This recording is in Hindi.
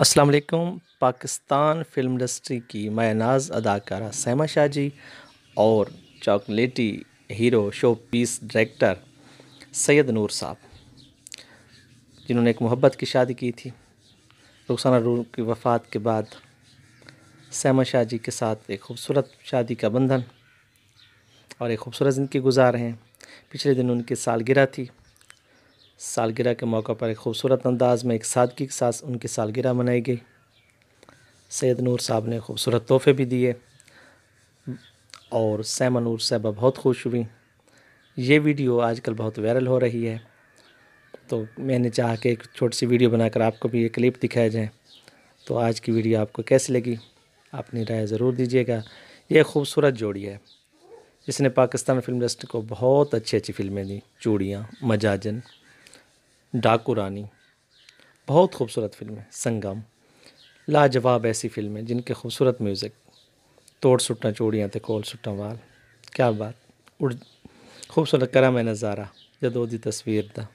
अस्सलाम वालेकुम पाकिस्तान फिल्म इंडस्ट्री की मायनाज अदाकारा सैमा शाह जी और चॉकलेटी hero showpiece director Syed Noor साहब जिन्होंने एक मोहब्बत की शादी की थी रुखसाना रूर की वफ़ात के बाद सैमा शाह जी के साथ एक खूबसूरत शादी का बंधन और एक खूबसूरत ज़िंदगी गुजार हैं पिछले दिन उनकी सालगिरह थी सालगिरह के मौके पर एक खूबसूरत अंदाज में एक सादगी के साथ उनकी सालगिरह मनाई गई सैद नूर साहब ने खूबसूरत तोहफे भी दिए और सैमा नूर साहबा बहुत खुश हुई ये वीडियो आजकल बहुत वायरल हो रही है तो मैंने चाह के एक छोटी सी वीडियो बनाकर आपको भी ये क्लिप दिखाया जाए तो आज की वीडियो आपको कैसी लगी अपनी राय ज़रूर दीजिएगा ये खूबसूरत जोड़ी है जिसने पाकिस्तान फिल्म इंडस्ट्री को बहुत अच्छी अच्छी फिल्में दी चूड़ियाँ मजाजन डाकू रानी बहुत खूबसूरत फिल्म है संगम लाजवाब ऐसी फिल्में जिनके खूबसूरत म्यूज़िक तोड़ सुटना चूड़ियाँ थे कोल सुटना वाल क्या बात उड़ खूबसूरत करा मैं नज़ारा की तस्वीर था